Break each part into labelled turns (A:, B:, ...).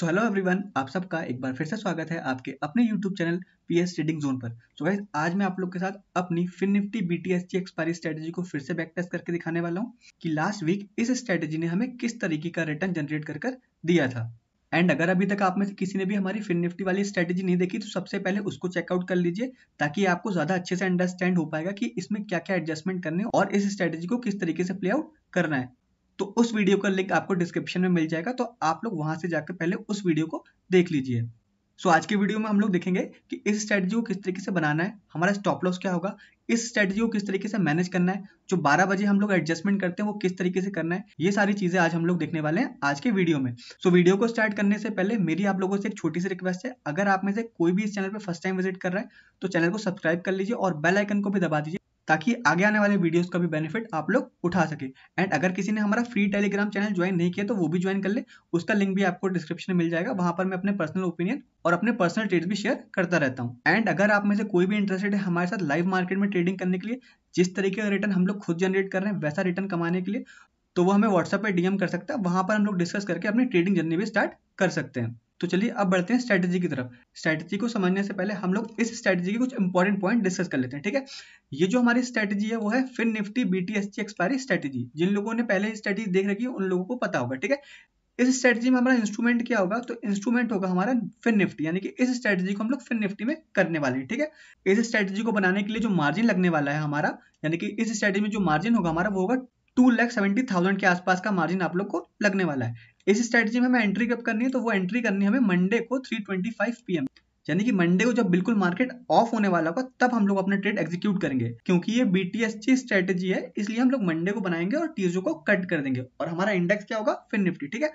A: so hello everyone आप सबका एक बार फिर से स्वागत है आपके अपने YouTube channel P S trading zone पर सो so गाइज आज मैं आप लोग के साथ अपनी Fin Nifty B T S की एक्सपायरी स्ट्रेटेजी को फिर से बैक टेस्ट करके दिखाने वाला हूँ कि लास्ट वीक इस स्ट्रेटेजी ने हमें किस तरीके का रिटर्न जनरेट कर कर दिया था एंड अगर अभी तक आप में से किसी ने भी हमारी फिन निफ्टी वाली स्ट्रेटेजी नहीं देखी तो सबसे पहले उसको चेकआउट कर लीजिए ताकि आपको ज्यादा अच्छे से अंडरस्टैंड हो पाएगा कि इसमें क्या क्या एडजस्टमेंट करने और इस स्ट्रेटेजी को किस तरीके से प्ले आउट करना है तो उस वीडियो का लिंक आपको डिस्क्रिप्शन में मिल जाएगा तो आप लोग वहां से जाकर पहले उस वीडियो को देख लीजिए सो आज के वीडियो में हम लोग देखेंगे कि इस स्ट्रेटजी को किस तरीके से बनाना है हमारा स्टॉप लॉस क्या होगा इस स्ट्रेटजी को किस तरीके से मैनेज करना है जो 12 बजे हम लोग एडजस्टमेंट करते हैं वो किस तरीके से करना है ये सारी चीजें आज हम लोग देखने वाले हैं आज के वीडियो में सो so, वीडियो को स्टार्ट करने से पहले मेरी आप लोगों से एक छोटी सी रिक्वेस्ट है अगर आप में से कोई भी इस चैनल पर फर्स्ट टाइम विजिट कर रहा है तो चैनल को सब्सक्राइब कर लीजिए और बेल आइकन को भी दबा दीजिए ताकि आगे आने वाले वीडियोस का भी बेनिफिट आप लोग उठा सके एंड अगर किसी ने हमारा फ्री टेलीग्राम चैनल ज्वाइन नहीं किया तो वो भी ज्वाइन कर ले उसका लिंक भी आपको डिस्क्रिप्शन में मिल जाएगा वहां पर मैं अपने पर्सनल ओपिनियन और अपने पर्सनल ट्रेड भी शेयर करता रहता हूँ एंड अगर आप में से कोई भी इंटरेस्टेड है हमारे साथ लाइव मार्केट में ट्रेडिंग करने के लिए जिस तरीके का रिटर्न हम लोग खुद जनरेट कर रहे हैं वैसा रिटर्न कमाने के लिए तो वो हमें व्हाट्सएप पर डीएम कर सकता है वहां पर हम लोग डिस्कस करके अपनी ट्रेडिंग जर्नी भी स्टार्ट कर सकते हैं तो चलिए अब बढ़ते हैं स्ट्रैटेजी की तरफ स्ट्रैटेजी को समझने से पहले हम लोग इस स्ट्रैटेजी के कुछ इंपॉर्टेंट पॉइंट डिस्कस कर लेते हैं ठीक है ये जो हमारी स्ट्रैटेजी है वो है Fin Nifty BTSC expiry strategy जिन लोगों ने पहले स्ट्रैटेजी देख रखी है उन लोगों को पता होगा ठीक है इस स्ट्रैटेजी में हमारा इंस्ट्रूमेंट क्या होगा तो इंस्ट्रूमेंट होगा हमारा फिन निफ्टी यानी कि इस स्ट्रेटजी को हम लोग फिन निफ्टी में करने वाले हैं ठीक है इस स्ट्रैटेजी को बनाने के लिए जो मार्जिन लगने वाला है हमारा यानी कि इस स्ट्रेटजी में जो मार्जिन होगा हमारा वो होगा टू लैख सेवेंटी थाउजेंड के आसपास का मार्जिन आप लोग को लगने वाला है इस स्ट्रेटजी में हमें एंट्री कब करनी है तो वो एंट्री करनी है हमें मंडे को थ्री ट्वेंटी फाइव पीएम यानी कि मंडे को जब बिल्कुल मार्केट ऑफ होने वाला होगा तब हम लोग अपने ट्रेड एग्जीक्यूट करेंगे क्योंकि ये बीटीएस की स्ट्रेटेजी है इसलिए हम लोग मंडे को बनाएंगे और टीजो को कट कर देंगे और हमारा इंडेक्स क्या होगा फिर निफ्टी ठीक है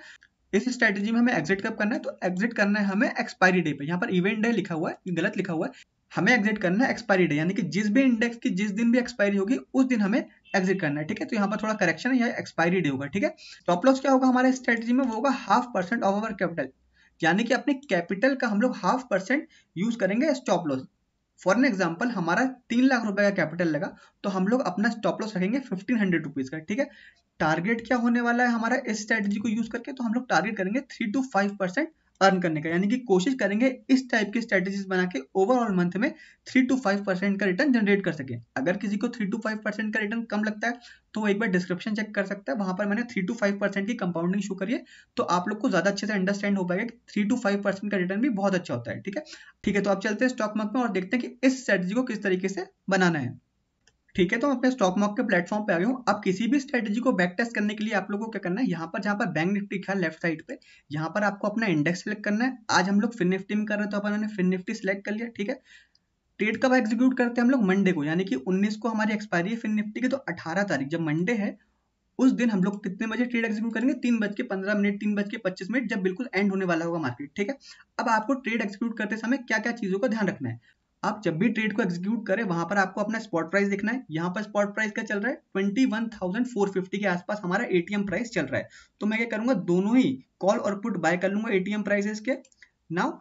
A: इस स्ट्रेटेजी में हमें एग्जिट कब करना है तो एग्जिट करना है हमें एक्सपायरी डे पे यहाँ पर इवेंट डे लिखा हुआ है गलत लिखा हुआ है हमें एग्जिट करना है एक्सपायरी डे यानी कि जिस भी इंडेक्स की जिस दिन भी एक्सपायरी होगी उस दिन हमें एग्जिट करना है ठीक है तो यहाँ पर थोड़ा करेक्शन है या एक्सपायरी डे होगा ठीक है स्टॉप तो लॉस क्या होगा हमारे स्ट्रेटेजी में वो होगा half percent of our capital यानी कि अपने कैपिटल का हम लोग हाफ परसेंट यूज करेंगे stop loss for an example हमारा तीन लाख रुपए का कैपिटल लगा तो हम लोग अपना स्टॉप लॉस रखेंगे फिफ्टीन हंड्रेड रुपीज का ठीक है टारगेट क्या होने वाला है हमारा इस स्ट्रेटेजी को यूज करके तो हम लोग टारगेट करेंगे three two five percent earn करने का यानी कि कोशिश करेंगे इस टाइप की स्ट्रेटेजीज बना के ओवरऑल मंथ में थ्री टू फाइव परसेंट का रिटर्न जनरेट कर सके अगर किसी को थ्री टू फाइव परसेंट का रिटर्न कम लगता है तो एक बार डिस्क्रिप्शन चेक कर सकता है वहां पर मैंने थ्री टू फाइव परसेंट की कंपाउंडिंग शो करिए तो आप लोग को ज्यादा अच्छे से अंडरस्टैंड हो पाएगा कि थ्री टू फाइव परसेंट का रिटर्न भी बहुत अच्छा होता है ठीक है ठीक है तो आप चलते हैं स्टॉक मार्क में और देखते हैं कि इस स्ट्रेटेजी को किस तरीके से बनाना है ठीक है तो अपने स्टॉक मार्केट के प्लेटफॉर्म पे आ गया हूँ अब किसी भी स्ट्रेटेजी को बैक टेस्ट करने के लिए आप लोगों को क्या करना है यहाँ पर जहाँ पर बैंक निफ्टी लिखा है लेफ्ट साइड पे यहाँ पर आपको अपना इंडेक्स सेलेक्ट करना है आज हम लोग फिन निफ्टी में कर रहे थे अपन ने फिन निफ्टी सेलेक्ट कर लिया ठीक है ट्रेड कब एग्जीक्यूट करते हैं हम लोग मंडे को यानी कि उन्नीस को हमारी एक्सपायरी है फिन निफ्टी की तो अठारह तारीख जब मंडे है उस दिन हम लोग कितने बजे ट्रेड एग्जीक्यूट करेंगे तीन बज के पंद्रह मिनट तीन बज के पच्चीस मिनट जब बिल्कुल एंड होने वाला होगा मार्केट ठीक है अब आपको ट्रेड एग्जीक्यूट करते समय क्या क्या चीजों का ध्यान रखना है आप जब भी ट्रेड को एग्जीक्यूट करें वहां पर आपको अपना स्पॉट प्राइस देखना है यहाँ पर स्पॉट प्राइस क्या चल रहा है twenty one thousand four fifty के आसपास हमारा एटीएम प्राइस चल रहा है तो मैं क्या करूंगा दोनों ही कॉल और पुट बाय कर लूंगा एटीएम प्राइसेस के नाउ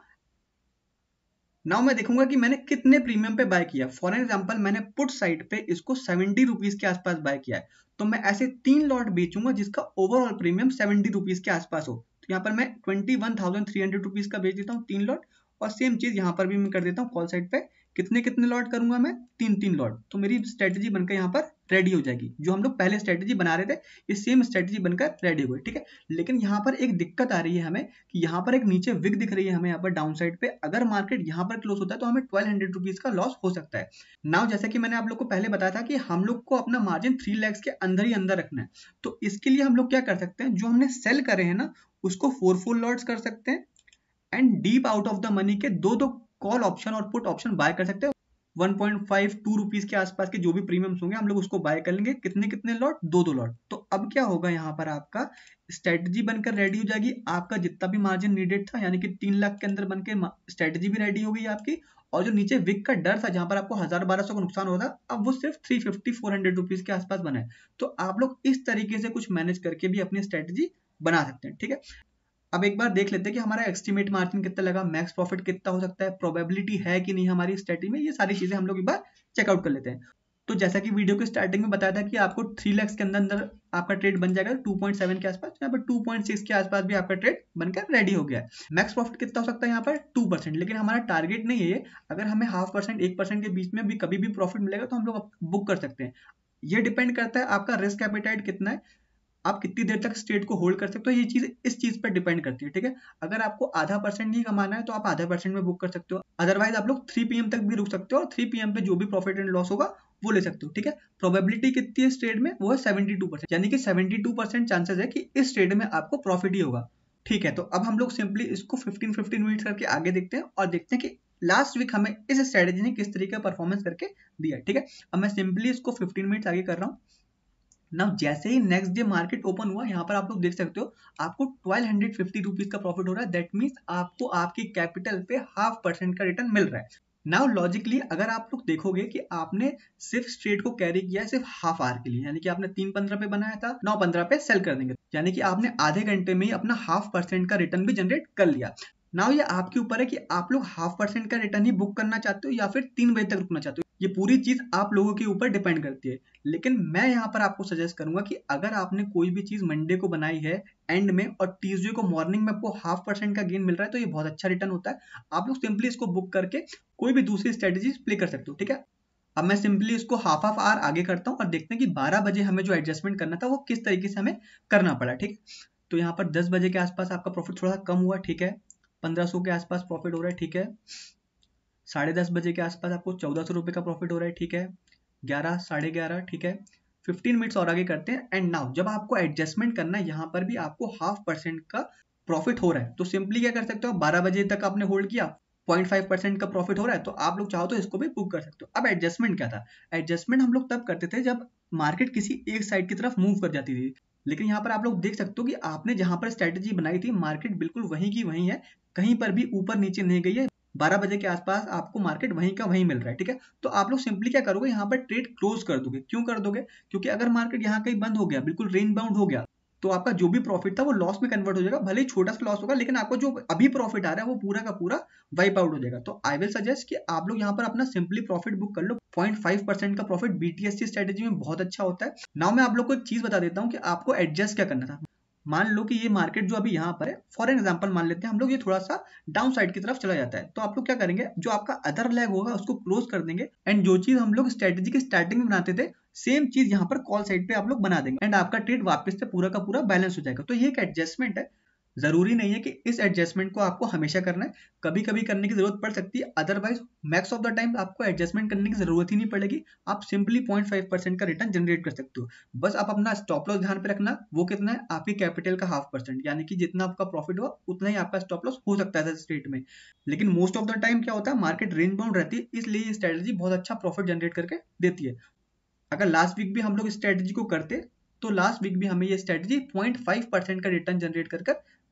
A: नाउ मैं देखूंगा कि मैंने कितने प्रीमियम पे बाय किया फॉर एग्जाम्पल मैंने पुट साइड पे इसको सेवेंटी रुपीज के आसपास बाय किया है तो मैं ऐसे तीन लॉट बेचूंगा जिसका ओवरऑल प्रीमियम सेवेंटी रुपीज के आसपास हो तो यहाँ पर मैं twenty one thousand three hundred rupees का बेच देता हूँ तीन लॉट और सेम चीज यहाँ पर भी मैं कर देता हूँ कॉल साइड पे कितने कितने लॉट करूंगा मैं तीन तीन लॉट तो मेरी स्ट्रेटेजी बनकर यहाँ पर रेडी हो जाएगी जो हम लोग पहले स्ट्रेटेजी बना रहे थे ये सेम स्ट्रेटेजी बनकर रेडी हो गई ठीक है लेकिन यहाँ पर एक दिक्कत आ रही है हमें कि यहाँ पर एक नीचे विग दिख रही है हमें यहाँ पर डाउन साइड पे अगर मार्केट यहाँ पर क्लोज होता है तो हमें ट्वेल्व हंड्रेड रुपीज का लॉस हो सकता है नाउ जैसे कि मैंने आप लोग को पहले बताया था कि हम लोग को अपना मार्जिन थ्री लैक्स के अंदर ही अंदर रखना है तो इसके लिए हम लोग क्या कर सकते हैं जो हमने सेल करे हैं ना उसको फोर फोर लॉट्स कर सकते हैं and deep out of the money के दो दो कॉल ऑप्शन और पुट ऑप्शन बाय कर सकते हैं one point five two rupees के आसपास के जो भी प्रीमियम्स होंगे हम लोग उसको बाय कर लेंगे कितने कितने लॉट दो दो लॉट तो अब क्या होगा यहाँ पर आपका स्ट्रेटजी बनकर रेडी हो जाएगी आपका जितना भी मार्जिन नीडेड था यानी कि तीन लाख के अंदर बनकर स्ट्रेटजी भी रेडी हो गई आपकी और जो नीचे विक का डर था जहां पर आपको हजार बारह सौ का नुकसान होता अब वो सिर्फ three fifty four hundred rupees के आसपास बना है तो आप लोग इस तरीके से कुछ मैनेज करके भी अपनी स्ट्रेटजी बना सकते हैं ठीक है अब एक बार देख लेते हैं कि हमारा एस्टिमेट मार्जिन कितना लगा मैक्स प्रॉफिट कितना हो सकता है प्रोबेबिलिटी है कि नहीं हमारी स्ट्रेटी में ये सारी चीजें हम लोग एक बार चेकआउट कर लेते हैं तो जैसा कि वीडियो के स्टार्टिंग में बताया था कि आपको थ्री लैक्स के अंदर अंदर आपका ट्रेड बन जाएगा 2.7 के आसपास यहाँ पर 2.6 के आसपास भी आपका ट्रेड बनकर रेडी हो गया है मैक्स प्रॉफिट कितना हो सकता है यहाँ पर 2 परसेंट लेकिन हमारा टारगेट नहीं है ये अगर हमें हाफ परसेंट एक परसेंट के बीच में भी कभी भी प्रॉफिट मिलेगा तो हम लोग बुक कर सकते हैं ये डिपेंड करता है आपका रिस्क कैपिटाइट कितना है आप कितनी देर तक स्टेट को होल्ड कर सकते हो ये चीज इस चीज पर डिपेंड करती है ठीक है अगर आपको आधा परसेंट नहीं कमाना है तो आप आधा परसेंट में बुक कर सकते हो अदरवाइज आप लोग थ्री पीएम तक भी रुक सकते हो और थ्री पीएम पे जो भी प्रॉफिट एंड लॉस होगा वो ले सकते हो ठीक है प्रोबेबिलिटी कितनी है स्टेट में वो है सेवेंटी टू परसेंट यानी कि सेवेंटी टू परसेंट चांसेस है कि इस स्टेट में आपको प्रॉफिट ही होगा ठीक है तो अब हम लोग सिंपली इसको फिफ्टीन फिफ्टीन मिनट करके आगे देखते हैं और देखते हैं कि लास्ट वीक हमें इस स्ट्रेटेजी ने किस तरीके का परफॉर्मेंस करके दिया ठीक है अब मैं सिंपली इसको फिफ्टीन मिनट आगे कर रहा हूँ नाउ जैसे ही नेक्स्ट डे मार्केट ओपन हुआ यहाँ पर आप लोग देख सकते हो आपको ट्वेल्व हंड्रेड फिफ्टी रुपीज का प्रॉफिट हो रहा है दैट मीन्स आपको आपके कैपिटल पे हाफ परसेंट का रिटर्न मिल रहा है नाउ लॉजिकली अगर आप लोग देखोगे कि आपने सिर्फ स्ट्रेट को कैरी किया है सिर्फ हाफ आवर के लिए यानी कि आपने तीन पंद्रह पे बनाया था नौ पंद्रह पे सेल कर देंगे यानी कि आपने आधे घंटे में ही अपना हाफ परसेंट का रिटर्न भी जनरेट कर लिया नाउ ये आपके ऊपर है कि आप लोग हाफ परसेंट का रिटर्न ही बुक करना चाहते हो या फिर तीन बजे तक रुकना चाहते हो ये पूरी चीज आप लोगों के ऊपर डिपेंड करती है लेकिन मैं यहाँ पर आपको सजेस्ट करूंगा कि अगर आपने कोई भी चीज मंडे को बनाई है एंड में और ट्यूजडे को मॉर्निंग में आपको हाफ परसेंट का गेन मिल रहा है तो ये बहुत अच्छा रिटर्न होता है आप लोग सिंपली इसको बुक करके कोई भी दूसरी स्ट्रेटेजी प्ले कर सकते हो ठीक है अब मैं सिंपली इसको हाफ हाफ आवर आगे करता हूँ और देखते हैं कि बारह बजे हमें जो एडजस्टमेंट करना था वो किस तरीके से हमें करना पड़ा ठीक तो यहाँ पर दस बजे के आसपास आपका प्रॉफिट थोड़ा कम हुआ ठीक है पंद्रह के आसपास प्रॉफिट हो रहा है ठीक है साढ़े दस बजे के आसपास आपको चौदह सौ रुपये का प्रॉफिट हो रहा है ठीक है ग्यारह साढ़े ग्यारह ठीक है फिफ्टीन मिनट्स और आगे करते हैं एंड नाउ जब आपको एडजस्टमेंट करना है यहाँ पर भी आपको हाफ परसेंट का प्रॉफिट हो रहा है तो सिंपली क्या कर सकते हो बारह बजे तक आपने होल्ड किया पॉइंट फाइव परसेंट का प्रॉफिट हो रहा है तो आप लोग चाहो तो इसको भी बुक कर सकते हो अब एडजस्टमेंट क्या था एडजस्टमेंट हम लोग तब करते थे जब मार्केट किसी एक साइड की तरफ मूव कर जाती थी लेकिन यहाँ पर आप लोग देख सकते हो कि आपने जहां पर स्ट्रेटेजी बनाई थी मार्केट बिल्कुल वहीं की वहीं है कहीं पर भी ऊपर नीचे नहीं गई है बारह बजे के आसपास आपको मार्केट वहीं का वहीं मिल रहा है ठीक है तो आप लोग सिंपली क्या करोगे यहाँ पर ट्रेड क्लोज कर दोगे क्यों कर दोगे क्योंकि अगर मार्केट यहाँ कहीं बंद हो गया बिल्कुल रेन बाउंड हो गया तो आपका जो भी प्रॉफिट था वो लॉस में कन्वर्ट हो जाएगा भले ही छोटा सा लॉस होगा लेकिन आपको जो अभी प्रॉफिट आ रहा है वो पूरा का पूरा वाइप आउट हो जाएगा तो आई विल सजेस्ट कि आप लोग यहाँ पर अपना सिंपली प्रॉफिट बुक कर लो 0.5 परसेंट का प्रॉफिट बीटीएससी स्ट्रेटेजी में बहुत अच्छा होता है नाउ मैं आप लोग को एक चीज बता देता हूँ कि आपको एडजस्ट क्या करना था मान लो कि ये मार्केट जो अभी यहाँ पर है फॉर एग्जाम्पल मान लेते हैं हम लोग ये थोड़ा सा डाउन साइड की तरफ चला जाता है तो आप लोग क्या करेंगे जो आपका अदर लेग होगा उसको क्लोज कर देंगे एंड जो चीज हम लोग स्ट्रेटेजी के स्टार्टिंग में बनाते थे सेम चीज यहाँ पर कॉल साइड पे आप लोग बना देंगे एंड आपका ट्रेड वापस से पूरा का पूरा बैलेंस हो जाएगा तो ये एक एडजस्टमेंट है जरूरी नहीं है कि इस एडजस्टमेंट को आपको हमेशा करना है कभी कभी करने की जरूरत पड़ सकती है otherwise max of the time आपको एडजस्टमेंट करने की जरूरत ही नहीं पड़ेगी आप सिंपली पॉइंट फाइव परसेंट का रिटर्न जनरेट कर सकते हो बस आप अपना स्टॉप लॉस ध्यान पे रखना वो कितना है आपकी कैपिटल का हाफ परसेंट यानी कि जितना आपका प्रॉफिट हुआ उतना ही आपका स्टॉप लॉस हो सकता है स्टेट में लेकिन मोस्ट ऑफ द टाइम क्या होता है मार्केट रेंज बाउंड रहती है इसलिए ये स्ट्रेटेजी बहुत अच्छा प्रॉफिट जनरेट करके देती है अगर लास्ट वीक भी हम लोग स्ट्रेटेजी को करते तो लास्ट वीक भी हमें ये स्ट्रेटजी 0.5 परसेंट का रिटर्न जनरेट कर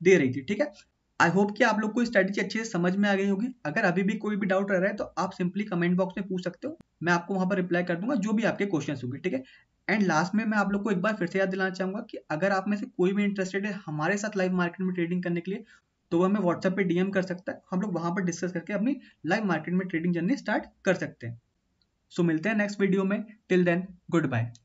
A: दे रही थी ठीक है आई होप कि आप लोग को स्ट्रेटेजी अच्छे से समझ में आ गई होगी अगर अभी भी कोई भी डाउट रह रहा है तो आप सिंपली कमेंट बॉक्स में पूछ सकते हो मैं आपको वहां पर रिप्लाई कर दूंगा जो भी आपके क्वेश्चन होंगे ठीक है एंड लास्ट में मैं आप लोग को एक बार फिर से याद दिलाना चाहूंगा कि अगर आप में से कोई भी इंटरेस्टेड है हमारे साथ लाइव मार्केट में ट्रेडिंग करने के लिए तो वह हमें व्हाट्सएप पर डीएम कर सकता है हम लोग वहां पर डिस्कस करके अपनी लाइव मार्केट में ट्रेडिंग जर्नी स्टार्ट कर सकते हैं सो so, मिलते हैं नेक्स्ट वीडियो में टिल देन गुड बाय